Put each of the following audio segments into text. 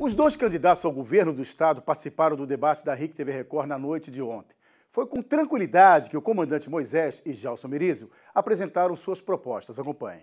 Os dois candidatos ao governo do estado participaram do debate da RIC TV Record na noite de ontem. Foi com tranquilidade que o comandante Moisés e Jalson Merizio apresentaram suas propostas. Acompanhe.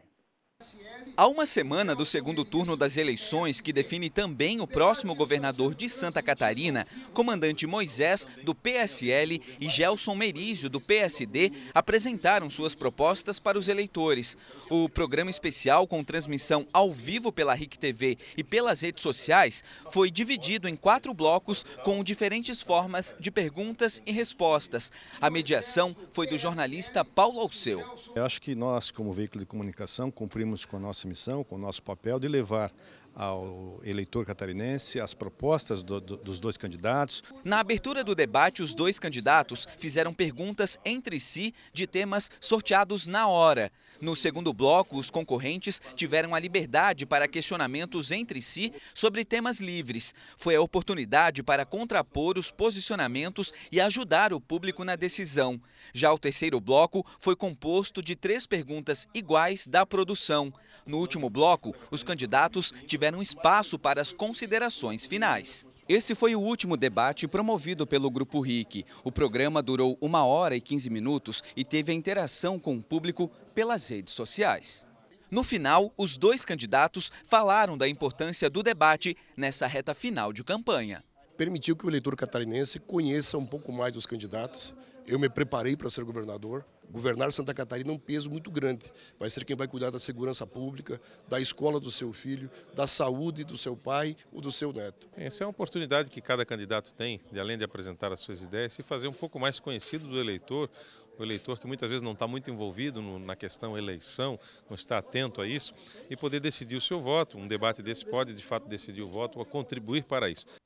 Há uma semana do segundo turno das eleições, que define também o próximo governador de Santa Catarina, comandante Moisés, do PSL, e Gelson Merizio, do PSD, apresentaram suas propostas para os eleitores. O programa especial, com transmissão ao vivo pela RIC TV e pelas redes sociais, foi dividido em quatro blocos com diferentes formas de perguntas e respostas. A mediação foi do jornalista Paulo Alceu. Eu acho que nós, como veículo de comunicação, cumprimos cumprimos com a nossa missão, com o nosso papel de levar ao eleitor catarinense as propostas do, do, dos dois candidatos. Na abertura do debate, os dois candidatos fizeram perguntas entre si de temas sorteados na hora. No segundo bloco, os concorrentes tiveram a liberdade para questionamentos entre si sobre temas livres. Foi a oportunidade para contrapor os posicionamentos e ajudar o público na decisão. Já o terceiro bloco foi composto de três perguntas iguais da produção. No último bloco, os candidatos tiveram tiveram espaço para as considerações finais. Esse foi o último debate promovido pelo Grupo RIC. O programa durou uma hora e 15 minutos e teve a interação com o público pelas redes sociais. No final, os dois candidatos falaram da importância do debate nessa reta final de campanha permitiu que o eleitor catarinense conheça um pouco mais dos candidatos. Eu me preparei para ser governador. Governar Santa Catarina é um peso muito grande. Vai ser quem vai cuidar da segurança pública, da escola do seu filho, da saúde do seu pai ou do seu neto. Essa é uma oportunidade que cada candidato tem, de, além de apresentar as suas ideias, se fazer um pouco mais conhecido do eleitor, o eleitor que muitas vezes não está muito envolvido no, na questão eleição, não está atento a isso, e poder decidir o seu voto. Um debate desse pode, de fato, decidir o voto ou contribuir para isso.